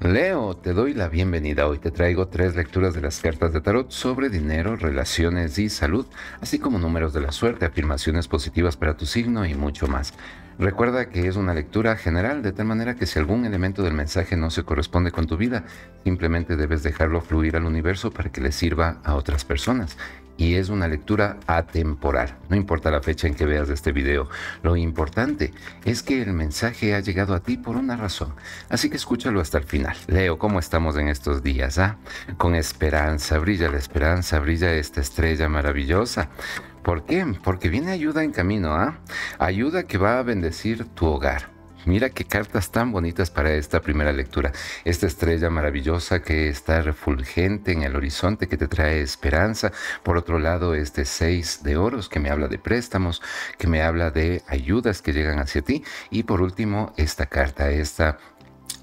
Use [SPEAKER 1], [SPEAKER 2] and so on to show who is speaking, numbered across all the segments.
[SPEAKER 1] Leo, te doy la bienvenida. Hoy te traigo tres lecturas de las cartas de tarot sobre dinero, relaciones y salud, así como números de la suerte, afirmaciones positivas para tu signo y mucho más. Recuerda que es una lectura general, de tal manera que si algún elemento del mensaje no se corresponde con tu vida, simplemente debes dejarlo fluir al universo para que le sirva a otras personas y es una lectura atemporal. No importa la fecha en que veas este video, lo importante es que el mensaje ha llegado a ti por una razón, así que escúchalo hasta el final. Leo, ¿cómo estamos en estos días? Ah? Con esperanza, brilla la esperanza, brilla esta estrella maravillosa. ¿Por qué? Porque viene ayuda en camino, ¿ah? Ayuda que va a bendecir tu hogar Mira qué cartas tan bonitas para esta primera lectura. Esta estrella maravillosa que está refulgente en el horizonte, que te trae esperanza. Por otro lado, este seis de oros que me habla de préstamos, que me habla de ayudas que llegan hacia ti. Y por último, esta carta, esta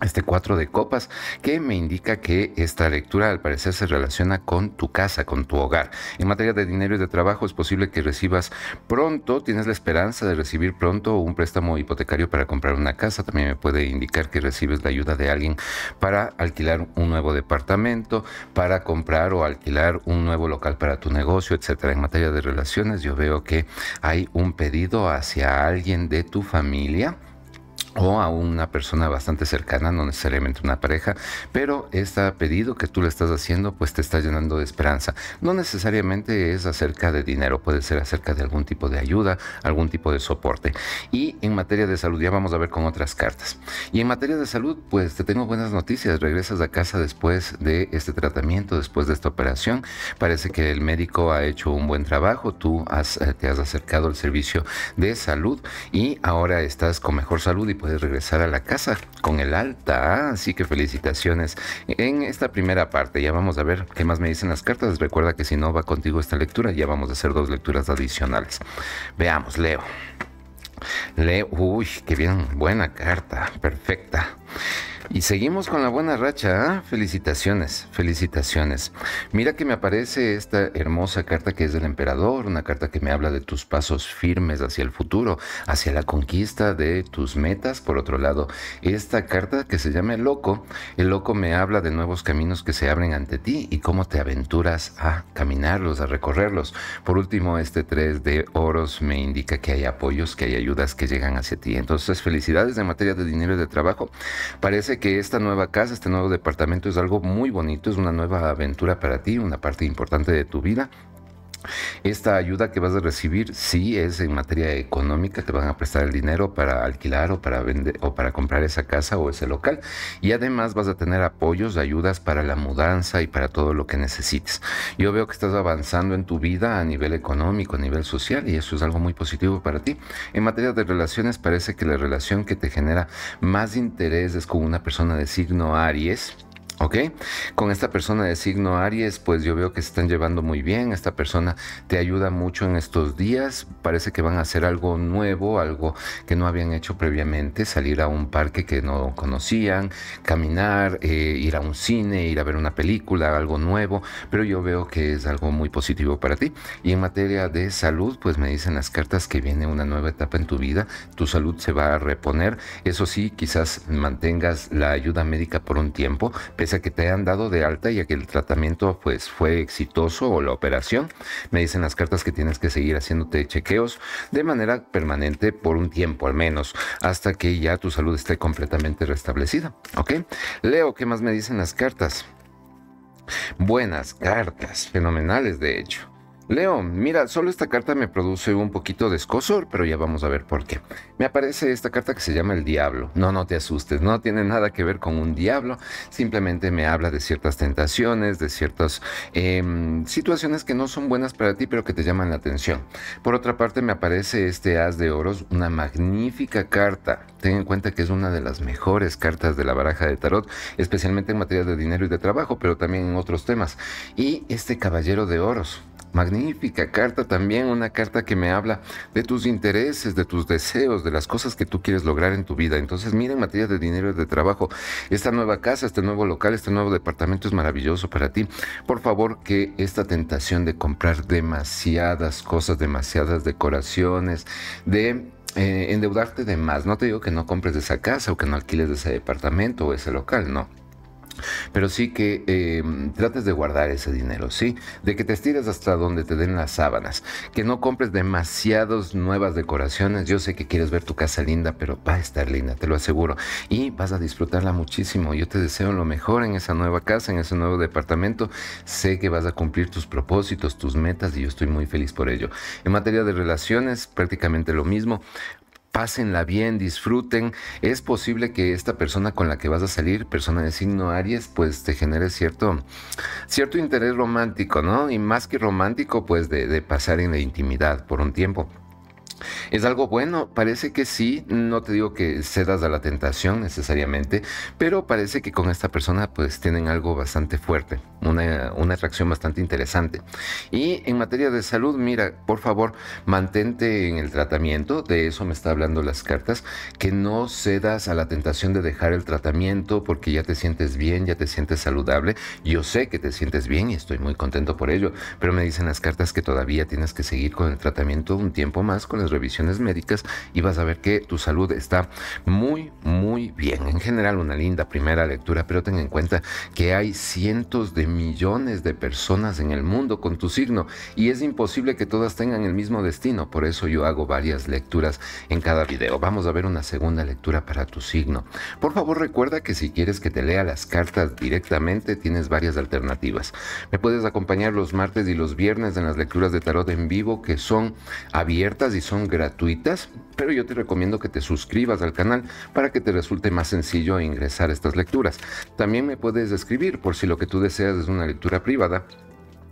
[SPEAKER 1] este cuatro de copas que me indica que esta lectura al parecer se relaciona con tu casa, con tu hogar. En materia de dinero y de trabajo es posible que recibas pronto, tienes la esperanza de recibir pronto un préstamo hipotecario para comprar una casa, también me puede indicar que recibes la ayuda de alguien para alquilar un nuevo departamento, para comprar o alquilar un nuevo local para tu negocio, etcétera. En materia de relaciones yo veo que hay un pedido hacia alguien de tu familia o a una persona bastante cercana, no necesariamente una pareja, pero este pedido que tú le estás haciendo pues te está llenando de esperanza. No necesariamente es acerca de dinero, puede ser acerca de algún tipo de ayuda, algún tipo de soporte. Y en materia de salud, ya vamos a ver con otras cartas. Y en materia de salud, pues te tengo buenas noticias, regresas a casa después de este tratamiento, después de esta operación. Parece que el médico ha hecho un buen trabajo, tú eh, te has acercado al servicio de salud y ahora estás con mejor salud pues, de regresar a la casa con el alta. ¿ah? Así que felicitaciones. En esta primera parte ya vamos a ver qué más me dicen las cartas. Recuerda que si no va contigo esta lectura, ya vamos a hacer dos lecturas adicionales. Veamos, Leo. Leo, uy, qué bien, buena carta, perfecta. Y seguimos con la buena racha. ¿ah? Felicitaciones, felicitaciones. Mira que me aparece esta hermosa carta que es del emperador, una carta que me habla de tus pasos firmes hacia el futuro, hacia la conquista de tus metas. Por otro lado, esta carta que se llama El Loco, el Loco me habla de nuevos caminos que se abren ante ti y cómo te aventuras a caminarlos, a recorrerlos. Por último, este 3 de oros me indica que hay apoyos, que hay ayudas que llegan hacia ti. Entonces, felicidades en materia de dinero y de trabajo. Parece que esta nueva casa, este nuevo departamento es algo muy bonito, es una nueva aventura para ti, una parte importante de tu vida esta ayuda que vas a recibir sí es en materia económica, te van a prestar el dinero para alquilar o para vender o para comprar esa casa o ese local y además vas a tener apoyos, ayudas para la mudanza y para todo lo que necesites. Yo veo que estás avanzando en tu vida a nivel económico, a nivel social y eso es algo muy positivo para ti. En materia de relaciones parece que la relación que te genera más interés es con una persona de signo Aries ¿Ok? Con esta persona de signo Aries, pues yo veo que se están llevando muy bien. Esta persona te ayuda mucho en estos días. Parece que van a hacer algo nuevo, algo que no habían hecho previamente. Salir a un parque que no conocían, caminar, eh, ir a un cine, ir a ver una película, algo nuevo. Pero yo veo que es algo muy positivo para ti. Y en materia de salud, pues me dicen las cartas que viene una nueva etapa en tu vida. Tu salud se va a reponer. Eso sí, quizás mantengas la ayuda médica por un tiempo a que te han dado de alta y a que el tratamiento pues fue exitoso o la operación, me dicen las cartas que tienes que seguir haciéndote chequeos de manera permanente por un tiempo al menos, hasta que ya tu salud esté completamente restablecida, ¿ok? Leo, ¿qué más me dicen las cartas? Buenas cartas, fenomenales de hecho. Leo, mira, solo esta carta me produce un poquito de escosor, pero ya vamos a ver por qué. Me aparece esta carta que se llama el diablo. No, no te asustes, no tiene nada que ver con un diablo, simplemente me habla de ciertas tentaciones, de ciertas em, situaciones que no son buenas para ti, pero que te llaman la atención. Por otra parte, me aparece este as de oros, una magnífica carta. Ten en cuenta que es una de las mejores cartas de la baraja de tarot, especialmente en materia de dinero y de trabajo, pero también en otros temas. Y este caballero de oros Magnífica carta también, una carta que me habla de tus intereses, de tus deseos, de las cosas que tú quieres lograr en tu vida. Entonces, mira, en materia de dinero y de trabajo, esta nueva casa, este nuevo local, este nuevo departamento es maravilloso para ti. Por favor, que esta tentación de comprar demasiadas cosas, demasiadas decoraciones, de eh, endeudarte de más, no te digo que no compres esa casa o que no alquiles ese departamento o ese local, no pero sí que em, trates de guardar ese dinero, ¿sí? De que te estires hasta donde te den las sábanas. Que no compres demasiadas nuevas decoraciones. Yo sé que quieres ver tu casa linda, pero va a estar linda, te lo aseguro. Y vas a disfrutarla muchísimo. Yo te deseo lo mejor en esa nueva casa, en ese nuevo departamento. Sé que vas a cumplir tus propósitos, tus metas y yo estoy muy feliz por ello. En materia de relaciones, prácticamente lo mismo pásenla bien, disfruten. Es posible que esta persona con la que vas a salir, persona de signo Aries, pues te genere cierto, cierto interés romántico, ¿no? Y más que romántico, pues de, de pasar en la intimidad por un tiempo. Es algo bueno, parece que sí, no te digo que cedas a la tentación necesariamente, pero parece que con esta persona pues tienen algo bastante fuerte, una, atracción bastante interesante. Y en materia de salud, mira, por favor, mantente en el tratamiento, de eso me está hablando las cartas, que no cedas a la tentación de dejar el tratamiento porque ya te sientes bien, ya te sientes saludable. Yo sé que te sientes bien y estoy muy contento por ello, pero me dicen las cartas que todavía tienes que seguir con el tratamiento un tiempo más con el revisiones médicas y vas a ver que tu salud está muy, muy bien. En general, una linda primera lectura, pero ten en cuenta que hay cientos de millones de personas en el mundo con tu signo y es imposible que todas tengan el mismo destino. Por eso yo hago varias lecturas en cada video. Vamos a ver una segunda lectura para tu signo. Por favor, recuerda que si quieres que te lea las cartas directamente, tienes varias alternativas. Me puedes acompañar los martes y los viernes en las lecturas de tarot en vivo que son abiertas y son gratuitas, pero yo te recomiendo que te suscribas al canal para que te resulte más sencillo ingresar estas lecturas. También me puedes escribir por si lo que tú deseas es una lectura privada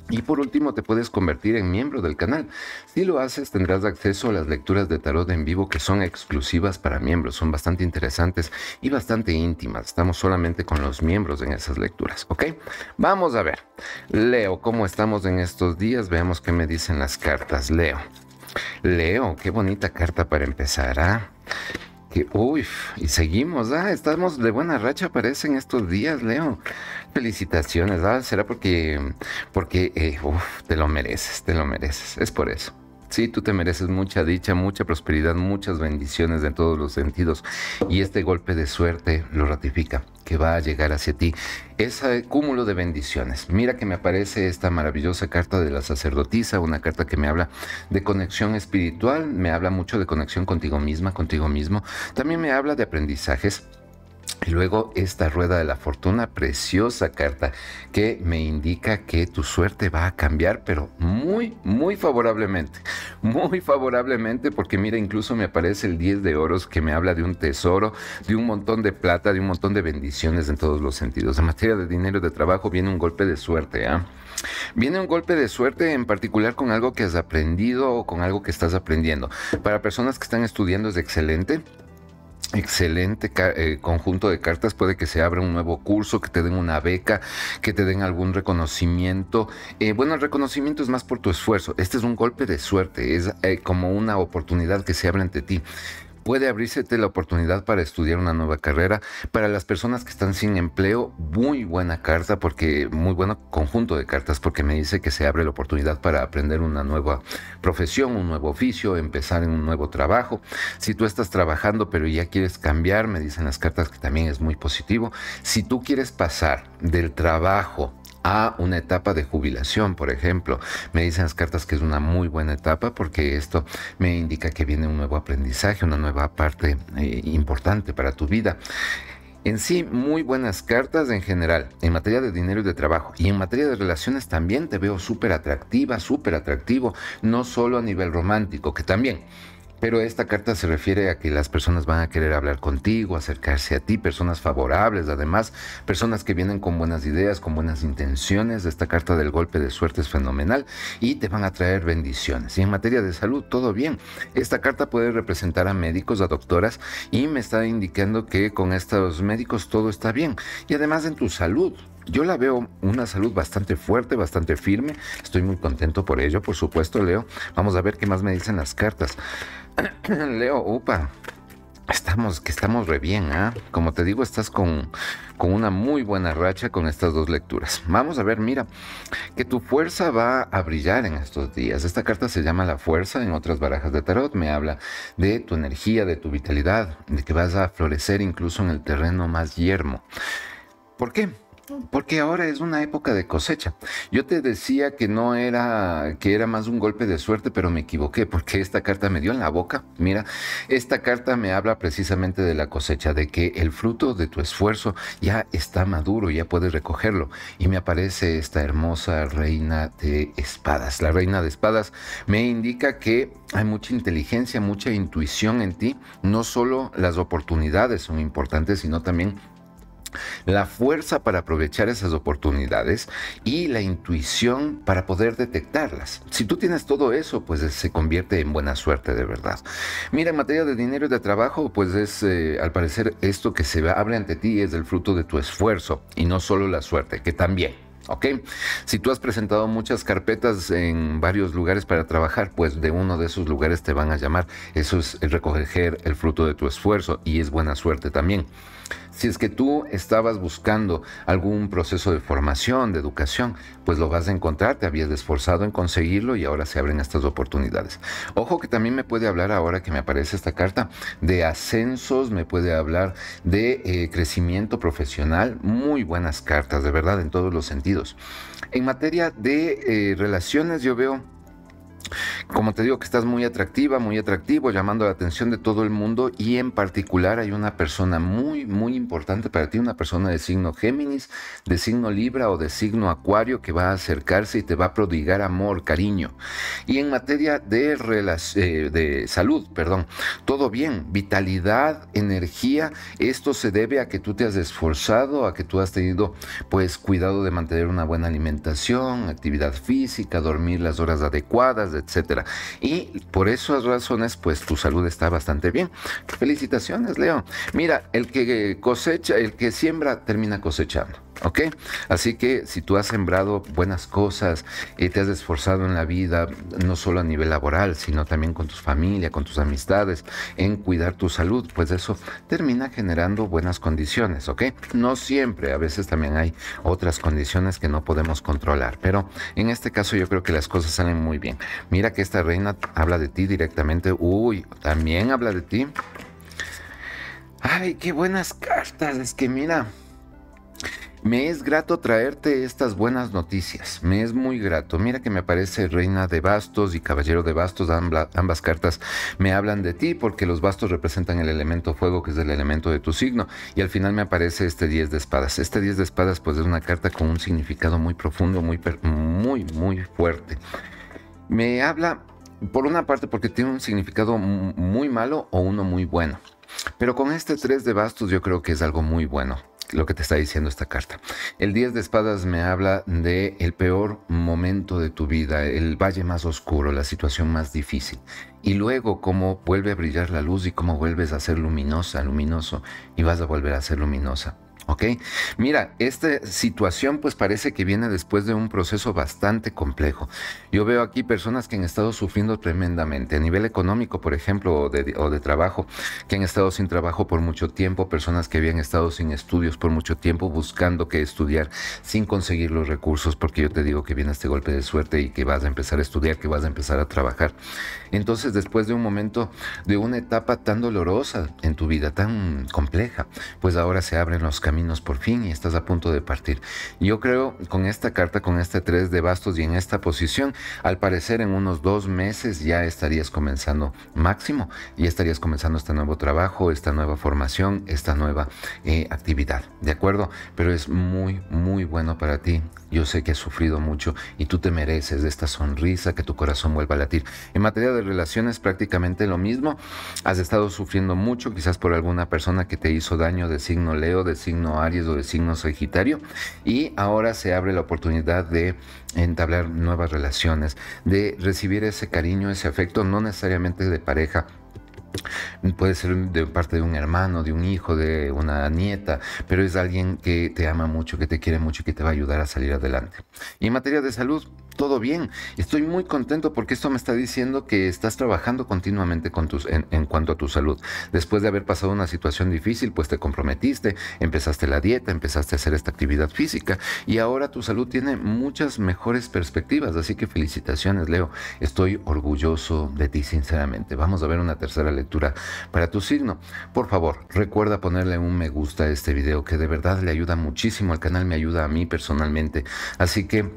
[SPEAKER 1] y por último, te puedes convertir en miembro del canal. Si lo haces, tendrás acceso a las lecturas de tarot en vivo que son exclusivas para miembros, son bastante interesantes y bastante íntimas. Estamos solamente con los miembros en esas lecturas, ¿ok? Vamos a ver. Leo, ¿cómo estamos en estos días? Veamos qué me dicen las cartas. Leo. Leo, qué bonita carta para empezar, ¿ah? Que, uy, y seguimos, ¿ah? Estamos de buena racha, en estos días, Leo. Felicitaciones, ¿ah? Será porque, porque, eh, te lo mereces, te lo mereces. Es por eso. Sí, tú te mereces mucha dicha, mucha prosperidad, muchas bendiciones en todos los sentidos. Y este golpe de suerte lo ratifica, que va a llegar hacia ti. Ese cúmulo de bendiciones. Mira que me aparece esta maravillosa carta de la sacerdotisa, una carta que me habla de conexión espiritual, me habla mucho de conexión contigo misma, contigo mismo. También me habla de aprendizajes y luego esta rueda de la fortuna, preciosa carta, que me indica que tu suerte va a cambiar, pero muy, muy favorablemente. Muy favorablemente, porque mira, incluso me aparece el 10 de oros que me habla de un tesoro, de un montón de plata, de un montón de bendiciones en todos los sentidos. En materia de dinero, de trabajo, viene un golpe de suerte. ¿ah? Viene un golpe de suerte en particular con algo que has aprendido o con algo que estás aprendiendo. Para personas que están estudiando es excelente excelente eh, conjunto de cartas. Puede que se abra un nuevo curso, que te den una beca, que te den algún reconocimiento. Eh, bueno, el reconocimiento es más por tu esfuerzo. Este es un golpe de suerte, es eh, como una oportunidad que se abre ante ti puede abrirse la oportunidad para estudiar una nueva carrera. Para las personas que están sin empleo, muy buena carta, porque muy buen conjunto de cartas, porque me dice que se abre la oportunidad para aprender una nueva profesión, un nuevo oficio, empezar en un nuevo trabajo. Si tú estás trabajando pero ya quieres cambiar, me dicen las cartas que también es muy positivo. Si tú quieres pasar del trabajo a una etapa de jubilación, por ejemplo. Me dicen las cartas que es una muy buena etapa porque esto me indica que viene un nuevo aprendizaje, una nueva parte eh, importante para tu vida. En sí, muy buenas cartas en general, en materia de dinero y de trabajo. Y en materia de relaciones también te veo súper atractiva, súper atractivo, no solo a nivel romántico, que también pero esta carta se refiere a que las personas van a querer hablar contigo, acercarse a ti, personas favorables, además, personas que vienen con buenas ideas, con buenas intenciones. Esta carta del golpe de suerte es fenomenal y te van a traer bendiciones. Y en materia de salud, todo bien. Esta carta puede representar a médicos, a doctoras y me está indicando que con estos médicos todo está bien. Y además en tu salud, yo la veo una salud bastante fuerte, bastante firme. Estoy muy contento por ello, por supuesto, Leo. Vamos a ver qué más me dicen las cartas. Leo, upa. Estamos, que estamos re bien, ¿ah? Como te digo, estás con, con una muy buena racha con estas dos lecturas. Vamos a ver, mira, que tu fuerza va a brillar en estos días. Esta carta se llama la fuerza, en otras barajas de tarot me habla de tu energía, de tu vitalidad, de que vas a florecer incluso en el terreno más yermo. ¿Por qué? porque ahora es una época de cosecha. Yo te decía que no era, que era más un golpe de suerte, pero me equivoqué porque esta carta me dio en la boca. Mira, esta carta me habla precisamente de la cosecha, de que el fruto de tu esfuerzo ya está maduro, ya puedes recogerlo. Y me aparece esta hermosa reina de espadas. La reina de espadas me indica que hay mucha inteligencia, mucha intuición en ti. No solo las oportunidades son importantes, sino también la fuerza para aprovechar esas oportunidades y la intuición para poder detectarlas. Si tú tienes todo eso, pues eh, se convierte en buena suerte de verdad. Mira, en materia de dinero y de trabajo, pues es eh, al parecer esto que se abre ante ti es el fruto de tu esfuerzo y no solo la suerte, que también. ¿Ok? Si tú has presentado muchas carpetas en varios lugares para trabajar, pues de uno de esos lugares te van a llamar. Eso es recoger el fruto de tu esfuerzo y es buena suerte también. Si es que tú estabas buscando algún proceso de formación, de educación, pues lo vas a encontrar, te habías esforzado en conseguirlo y ahora se abren estas oportunidades. Ojo que también me puede hablar ahora que me aparece esta carta de ascensos, me puede hablar de eh, crecimiento profesional, muy buenas cartas, de verdad, en todos los sentidos. En materia de eh, relaciones yo veo como te digo, que estás muy atractiva, muy atractivo, llamando la atención de todo el mundo y en particular hay una persona muy, muy importante para ti, una persona de signo Géminis, de signo Libra o de signo Acuario que va a acercarse y te va a prodigar amor, cariño. Y en materia de, eh, salud, perdón, todo bien, vitalidad, energía, esto se debe a que tú te has esforzado, a que tú has tenido pues cuidado de mantener una buena alimentación, actividad física, dormir las horas adecuadas, etcétera. Y por esas razones, pues tu salud está bastante bien. Felicitaciones, Leo. Mira, el que cosecha, el que siembra, termina cosechando. ¿Ok? Así que si tú has sembrado buenas cosas, y te has esforzado en la vida, no solo a nivel laboral, sino también con tu familia, con tus amistades, en cuidar tu salud, pues eso termina generando buenas condiciones, ¿ok? No siempre, a veces también hay otras condiciones que no podemos controlar, pero en este caso yo creo que las cosas salen muy bien. Mira que esta reina habla de ti directamente, uy, también habla de ti. Ay, qué buenas cartas, es que mira, me es grato traerte estas buenas noticias, me es muy grato. Mira que me aparece Reina de Bastos y Caballero de Bastos, ambas cartas me hablan de ti porque los bastos representan el elemento fuego que es el elemento de tu signo y al final me aparece este 10 de espadas. Este 10 de espadas pues es una carta con un significado muy profundo, muy, muy, muy fuerte. Me habla por una parte porque tiene un significado muy malo o uno muy bueno. Pero con este 3 de bastos yo creo que es algo muy bueno lo que te está diciendo esta carta. El 10 de espadas me habla de el peor momento de tu vida, el valle más oscuro, la situación más difícil. Y luego cómo vuelve a brillar la luz y cómo vuelves a ser luminosa, luminoso, y vas a volver a ser luminosa. Ok, mira, esta situación pues parece que viene después de un proceso bastante complejo. Yo veo aquí personas que han estado sufriendo tremendamente a nivel económico, por ejemplo, o de, o de trabajo, que han estado sin trabajo por mucho tiempo, personas que habían estado sin estudios por mucho tiempo buscando que estudiar sin conseguir los recursos, porque yo te digo que viene este golpe de suerte y que vas a empezar a estudiar, que vas a empezar a trabajar. Entonces, después de un momento, de una etapa tan dolorosa en tu vida, tan compleja, pues ahora se abren los caminos por fin y estás a punto de partir. Yo creo con esta carta, con este 3 de bastos y en esta posición, al parecer en unos dos meses ya estarías comenzando máximo, y estarías comenzando este nuevo trabajo, esta nueva formación, esta nueva eh, actividad, ¿de acuerdo? Pero es muy, muy bueno para ti yo sé que has sufrido mucho y tú te mereces de esta sonrisa, que tu corazón vuelva a latir. En materia de relaciones, prácticamente lo mismo. Has estado sufriendo mucho, quizás por alguna persona que te hizo daño de signo Leo, de signo Aries o de signo Sagitario. Y ahora se abre la oportunidad de entablar nuevas relaciones, de recibir ese cariño, ese afecto, no necesariamente de pareja, puede ser de parte de un hermano, de un hijo, de una nieta, pero es alguien que te ama mucho, que te quiere mucho y que te va a ayudar a salir adelante. Y en materia de salud, todo bien. Estoy muy contento porque esto me está diciendo que estás trabajando continuamente con tus, en, cuanto a tu salud. Después de haber pasado una situación difícil, pues te comprometiste, empezaste la dieta, empezaste a hacer esta actividad física y ahora tu salud tiene muchas mejores perspectivas. Así que felicitaciones, Leo. Estoy orgulloso de ti, sinceramente. Vamos a ver una tercera lectura para tu signo. Por favor, recuerda ponerle un me gusta a este video que de verdad le ayuda muchísimo al canal, me ayuda a mí personalmente. Así que...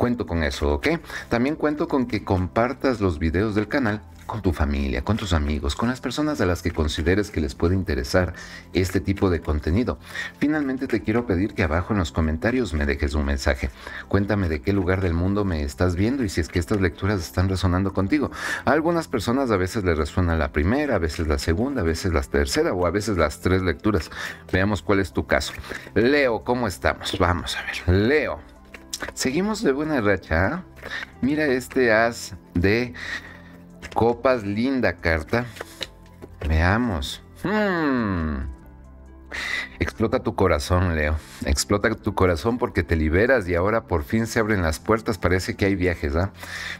[SPEAKER 1] Cuento con eso, ¿ok? También cuento con que compartas los videos del canal con tu familia, con tus amigos, con las personas a las que consideres que les puede interesar este tipo de contenido. Finalmente te quiero pedir que abajo en los comentarios me dejes un mensaje. Cuéntame de qué lugar del mundo me estás viendo y si es que estas lecturas están resonando contigo. A algunas personas a veces les resuena la primera, a veces la segunda, a veces la tercera o a veces las tres lecturas. Veamos cuál es tu caso. Leo, ¿cómo estamos? Vamos a ver. Leo. Seguimos de buena racha. Mira este as de copas, linda carta. Veamos. Hmm. Explota tu corazón, Leo. Explota tu corazón porque te liberas y ahora por fin se abren las puertas. Parece que hay viajes, ¿ah?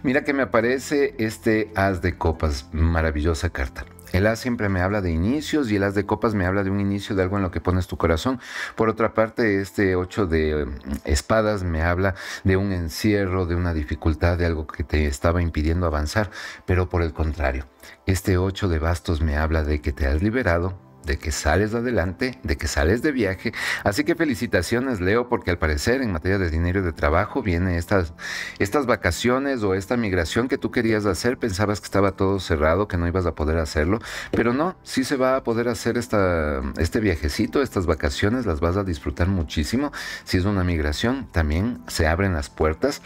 [SPEAKER 1] Mira que me aparece este as de copas. Maravillosa carta. El as siempre me habla de inicios y el as de copas me habla de un inicio de algo en lo que pones tu corazón. Por otra parte, este ocho de mm, espadas me habla de un encierro, de una dificultad, de algo que te estaba impidiendo avanzar, pero por el contrario, este ocho de bastos me habla de que te has liberado, de que sales adelante, de que sales de viaje. Así que felicitaciones, Leo, porque al parecer en materia de dinero y de trabajo vienen estas, estas vacaciones o esta migración que tú querías hacer. Pensabas que estaba todo cerrado, que no ibas a poder hacerlo, pero no, sí se va a poder hacer esta, este viajecito, estas vacaciones, las vas a disfrutar muchísimo. Si es una migración, también se abren las puertas.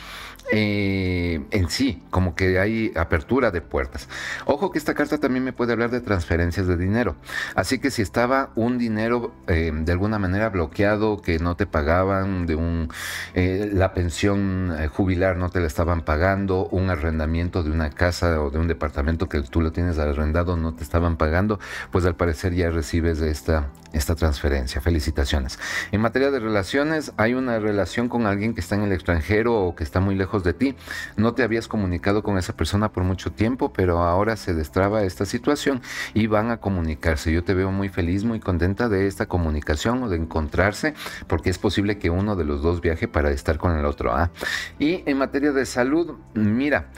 [SPEAKER 1] Eh, en sí, como que hay apertura de puertas. Ojo que esta carta también me puede hablar de transferencias de dinero. Así que si estaba un dinero em, de alguna manera bloqueado, que no te pagaban, de un eh, la pensión eh, jubilar no te la estaban pagando, un arrendamiento de una casa o de un departamento que tú lo tienes arrendado no te estaban pagando, pues al parecer ya recibes esta, esta transferencia. Felicitaciones. En materia de relaciones, hay una relación con alguien que está en el extranjero o que está muy lejos de ti. No te habías comunicado con esa persona por mucho tiempo, pero ahora se destraba esta situación y van a comunicarse. Yo te veo muy feliz, muy contenta de esta comunicación o de encontrarse, porque es posible que uno de los dos viaje para estar con el otro. ¿ah? Y en materia de salud, mira,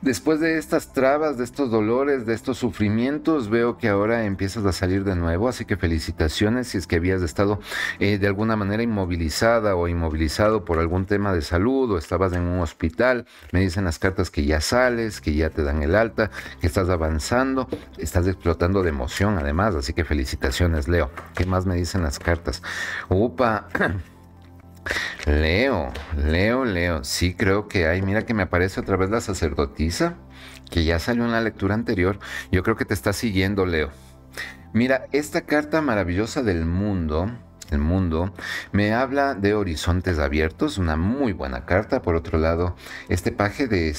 [SPEAKER 1] después de estas trabas, de estos dolores, de estos sufrimientos, veo que ahora empiezas a salir de nuevo, así que felicitaciones si es que habías estado eh, de alguna manera inmovilizada o inmovilizado por algún tema de salud o estabas en un hospital hospital, me dicen las cartas que ya sales, que ya te dan el alta, que estás avanzando, estás explotando de emoción además, así que felicitaciones Leo. ¿Qué más me dicen las cartas? Upa. Leo, Leo, Leo, sí creo que hay, mira que me aparece otra vez la sacerdotisa, que ya salió en la lectura anterior, yo creo que te está siguiendo Leo. Mira, esta carta maravillosa del mundo, el mundo. Me habla de Horizontes Abiertos, una muy buena carta. Por otro lado, este paje de,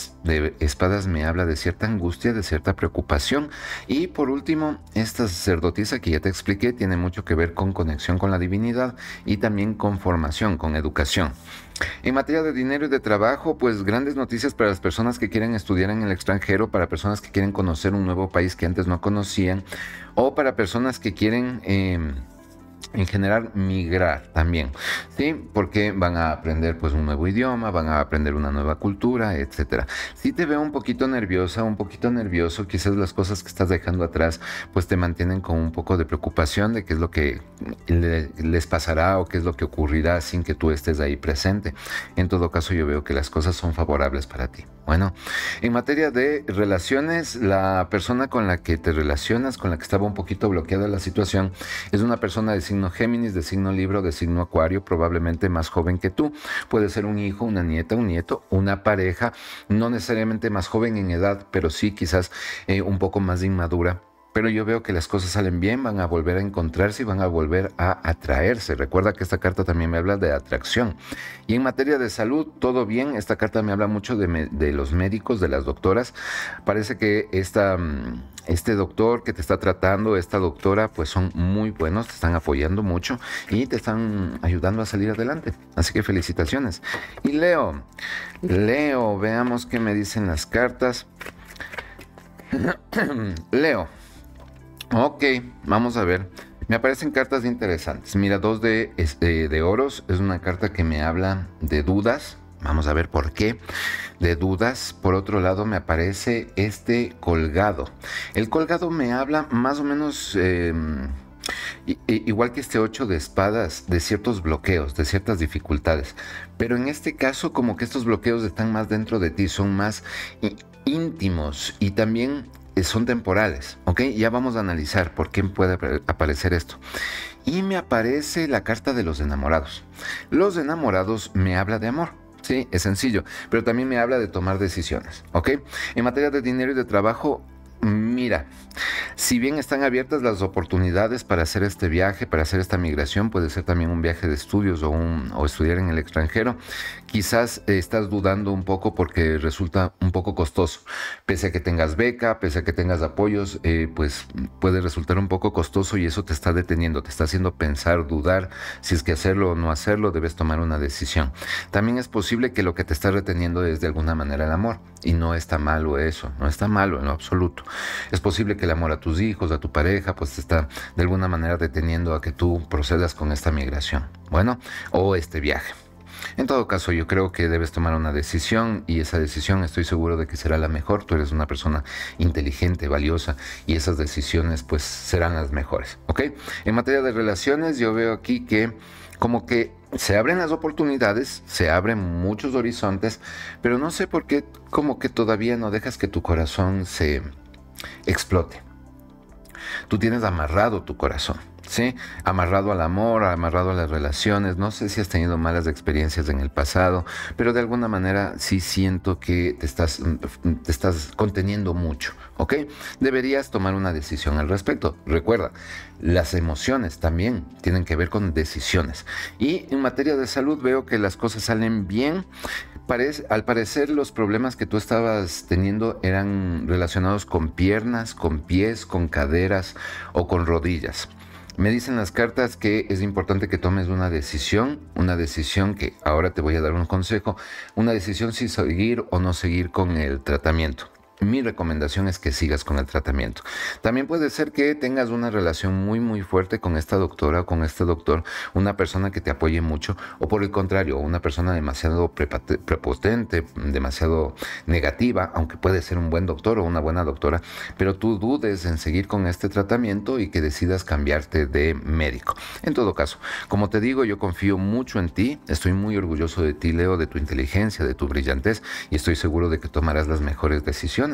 [SPEAKER 1] espadas me habla de cierta angustia, de cierta preocupación. Y por último, esta sacerdotisa que ya te expliqué tiene mucho que ver con conexión con la divinidad y también con formación, con educación. En materia de dinero y de trabajo, pues grandes noticias para las personas que quieren estudiar en el extranjero, para personas que quieren conocer un nuevo país que antes no conocían, o para personas que quieren em, en general migrar también, ¿sí? Porque van a aprender pues un nuevo idioma, van a aprender una nueva cultura, etcétera. Si te veo un poquito nerviosa, un poquito nervioso, quizás las cosas que estás dejando atrás pues te mantienen con un poco de preocupación de qué es lo que les pasará o qué es lo que ocurrirá sin que tú estés ahí presente. En todo caso yo veo que las cosas son favorables para ti. Bueno, en materia de relaciones, la persona con la que te relacionas, con la que estaba un poquito bloqueada la situación, es una persona de signo Géminis, de signo Libro, de signo Acuario, probablemente más joven que tú. Puede ser un hijo, una nieta, un nieto, una pareja, no necesariamente más joven en edad, pero sí quizás eh, un poco más inmadura pero yo veo que las cosas salen bien, van a volver a encontrarse y van a volver a atraerse. Recuerda que esta carta también me habla de atracción. Y en materia de salud, todo bien. Esta carta me habla mucho de, los médicos, de las doctoras. Parece que mm, este doctor que te está tratando, esta doctora, pues son muy buenos, te están apoyando mucho y te están ayudando a salir adelante. Así que felicitaciones. Y Leo, Leo, veamos qué me dicen las cartas. Leo. Ok, vamos a ver. Me aparecen cartas interesantes. Mira, dos de, eh, de oros. Es una carta que me habla de dudas. Vamos a ver por qué. De dudas. Por otro lado me aparece este colgado. El colgado me habla más o menos... Em, igual que este 8 de espadas, de ciertos bloqueos, de ciertas dificultades. Pero en este caso, como que estos bloqueos están más dentro de ti, son más íntimos y también eh, son temporales, ¿ok? Ya vamos a analizar por qué puede aparecer esto. Y me aparece la carta de los enamorados. Los enamorados me habla de amor. Sí, es sencillo, pero también me habla de tomar decisiones, ¿ok? En materia de dinero y de trabajo, mira, si bien están abiertas las oportunidades para hacer este viaje, para hacer esta migración, puede ser también un viaje de estudios o, o estudiar en el extranjero, quizás estás dudando un poco porque resulta un poco costoso. Pese a que tengas beca, pese a que tengas apoyos, eh, pues puede resultar un poco costoso y eso te está deteniendo, te está haciendo pensar, dudar si es que hacerlo o no hacerlo, debes tomar una decisión. También es posible que lo que te está reteniendo es de alguna manera el amor y no está malo eso, no está malo en lo absoluto. Es posible que el amor a tus hijos, a tu pareja, pues te está de alguna manera deteniendo a que tú procedas con esta migración, bueno, o este viaje. En todo caso, yo creo que debes tomar una decisión y esa decisión estoy seguro de que será la mejor. Tú eres una persona inteligente, valiosa y esas decisiones pues serán las mejores, ¿ok? En materia de relaciones, yo veo aquí que como que se abren las oportunidades, se abren muchos horizontes, pero no sé por qué como que todavía no dejas que tu corazón se explote. Tú tienes amarrado tu corazón. Amarrado al amor, amarrado a las relaciones. No sé si has tenido malas experiencias en el pasado, pero de alguna manera sí siento que mm, mm, te estás, conteniendo mucho, ¿ok? Deberías tomar una decisión al respecto. Recuerda, las emociones también tienen que ver con decisiones. Y en materia de salud veo que las cosas salen bien. al parecer los problemas que tú estabas teniendo eran relacionados con piernas, con pies, con caderas o con rodillas. Me dicen las cartas que es importante que tomes una decisión, una decisión que ahora te voy a dar un consejo, una decisión si seguir o no seguir con el tratamiento mi recomendación es que sigas con el tratamiento. También puede ser que tengas una relación muy muy fuerte con esta doctora o con este doctor, una persona que te apoye mucho o por el contrario, una persona demasiado prepotente, demasiado negativa, aunque puede ser un buen doctor o una buena doctora, pero tú dudes en seguir con este tratamiento y que decidas cambiarte de médico. En todo caso, como te digo, yo confío mucho en ti, estoy muy orgulloso de ti, Leo, de tu inteligencia, de tu brillantez y estoy seguro de que tomarás las mejores decisiones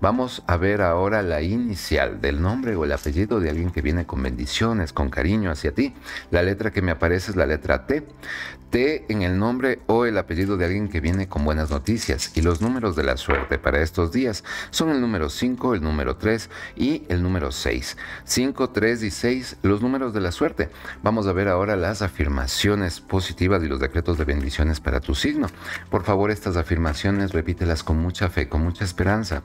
[SPEAKER 1] Vamos a ver ahora la inicial del nombre o el apellido de alguien que viene con bendiciones, con cariño hacia ti. La letra que me aparece es la letra T. Dé en el nombre o el apellido de alguien que viene con buenas noticias y los números de la suerte para estos días son el número 5, el número 3 y el número 6. 5, 3 y 6, los números de la suerte. Vamos a ver ahora las afirmaciones positivas y los decretos de bendiciones para tu signo. Por favor, estas afirmaciones repítelas con mucha fe, con mucha esperanza.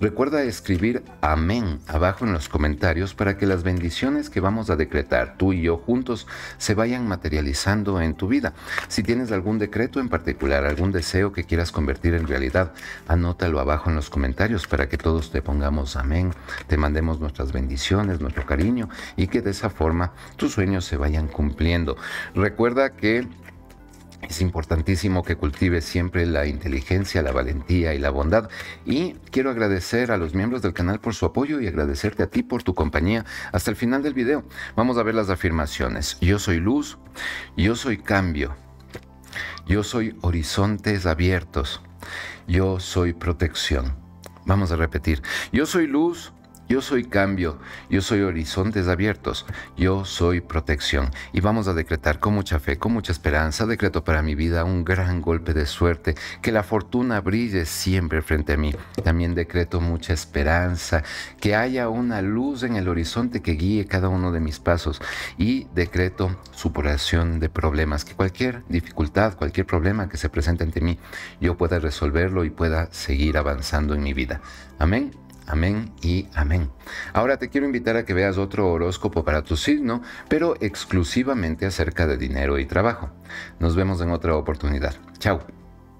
[SPEAKER 1] Recuerda escribir amén abajo en los comentarios para que las bendiciones que vamos a decretar tú y yo juntos se vayan materializando en tu vida. Si tienes algún decreto en particular, algún deseo que quieras convertir en realidad, anótalo abajo en los comentarios para que todos te pongamos amén, te mandemos nuestras bendiciones, nuestro cariño y que de esa forma tus sueños se vayan cumpliendo. Recuerda que es importantísimo que cultives siempre la inteligencia, la valentía y la bondad. Y quiero agradecer a los miembros del canal por su apoyo y agradecerte a ti por tu compañía hasta el final del video. Vamos a ver las afirmaciones. Yo soy luz, yo soy cambio, yo soy horizontes abiertos, yo soy protección. Vamos a repetir. Yo soy luz, yo soy cambio, yo soy horizontes abiertos, yo soy protección. Y vamos a decretar con mucha fe, con mucha esperanza, decreto para mi vida un gran golpe de suerte, que la fortuna brille siempre frente a mí. También decreto mucha esperanza, que haya una luz en el horizonte que guíe cada uno de mis pasos. Y decreto superación de problemas, que cualquier dificultad, cualquier problema que se presente ante mí, yo pueda resolverlo y pueda seguir avanzando en mi vida. Amén. Amén y amén. Ahora te quiero invitar a que veas otro horóscopo para tu signo, pero exclusivamente acerca de dinero y trabajo. Nos vemos en otra oportunidad. Chao.